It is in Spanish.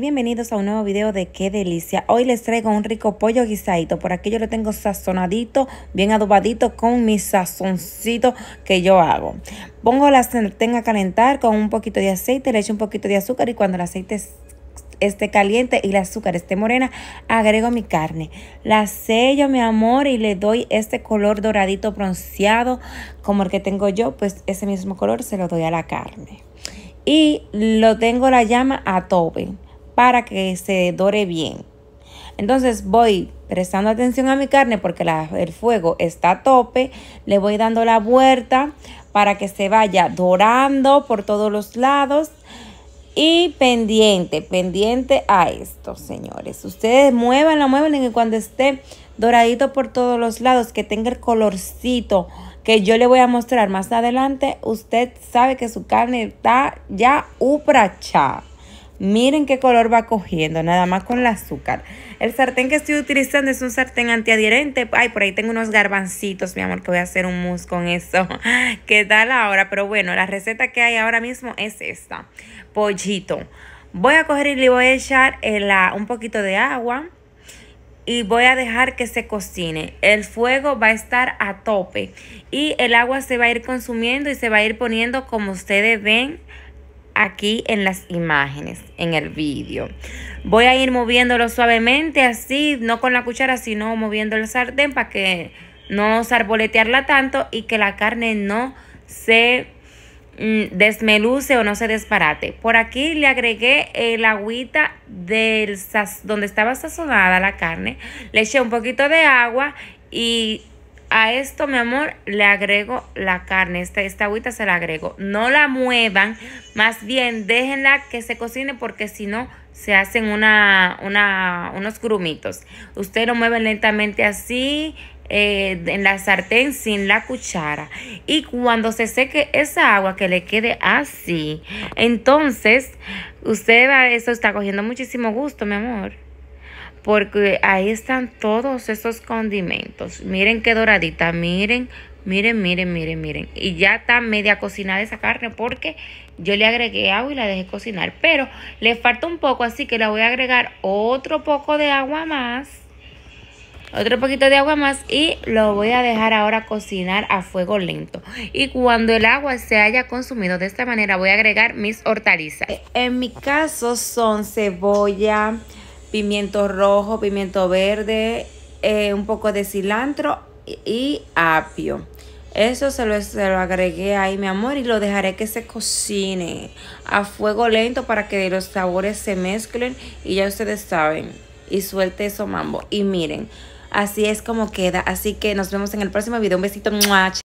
bienvenidos a un nuevo video de Qué Delicia. Hoy les traigo un rico pollo guisadito. Por aquí yo lo tengo sazonadito, bien adobadito con mi sazoncito que yo hago. Pongo la sartén a calentar con un poquito de aceite, le echo un poquito de azúcar y cuando el aceite esté caliente y el azúcar esté morena, agrego mi carne. La sello, mi amor, y le doy este color doradito bronceado como el que tengo yo, pues ese mismo color se lo doy a la carne y lo tengo la llama a tope para que se dore bien. Entonces voy prestando atención a mi carne porque el fuego está a tope, le voy dando la vuelta para que se vaya dorando por todos los lados y pendiente, pendiente a esto, señores. Ustedes muevan, la y cuando esté doradito por todos los lados, que tenga el colorcito que yo le voy a mostrar más adelante, usted sabe que su carne está ya upracha. Miren qué color va cogiendo, nada más con el azúcar. El sartén que estoy utilizando es un sartén antiadherente. Ay, por ahí tengo unos garbancitos, mi amor, que voy a hacer un mousse con eso. ¿Qué tal ahora? Pero bueno, la receta que hay ahora mismo es esta. Pollito. Voy a coger y le voy a echar el, eh, un poquito de agua y voy a dejar que se cocine. El fuego va a estar a tope y el agua se va a ir consumiendo y se va a ir poniendo como ustedes ven aquí en las imágenes, en el vídeo. Voy a ir moviéndolo suavemente así, no con la cuchara, sino moviendo el sartén para que no zarboletearla tanto y que la carne no se Mm, desmeluce o no se desparate. Por aquí le agregué el agüita del donde estaba sazonada la carne, le eché un poquito de agua y a esto, mi amor, le agrego la carne. Esta, esta agüita se la agrego. No la muevan, más bien déjenla que se cocine porque si no se hacen una, una, unos grumitos. Usted lo mueve lentamente así eh, en la sartén sin la cuchara. Y cuando se seque esa agua que le quede así, entonces usted va, eso está cogiendo muchísimo gusto, mi amor porque ahí están todos esos condimentos. Miren qué doradita, miren, miren, miren, miren, miren. Y ya está media cocinada esa carne porque yo le agregué agua y la dejé cocinar. Pero le falta un poco, así que le voy a agregar otro poco de agua más. Otro poquito de agua más y lo voy a dejar ahora cocinar a fuego lento. Y cuando el agua se haya consumido de esta manera voy a agregar mis hortalizas. En mi caso son cebolla, pimiento rojo, pimiento verde, eh, un poco de cilantro y, apio. Eso se lo, se lo, agregué ahí, mi amor, y lo dejaré que se cocine a fuego lento para que los sabores se mezclen y ya ustedes saben. Y suelte eso mambo. Y miren, así es como queda. Así que nos vemos en el próximo video. Un besito.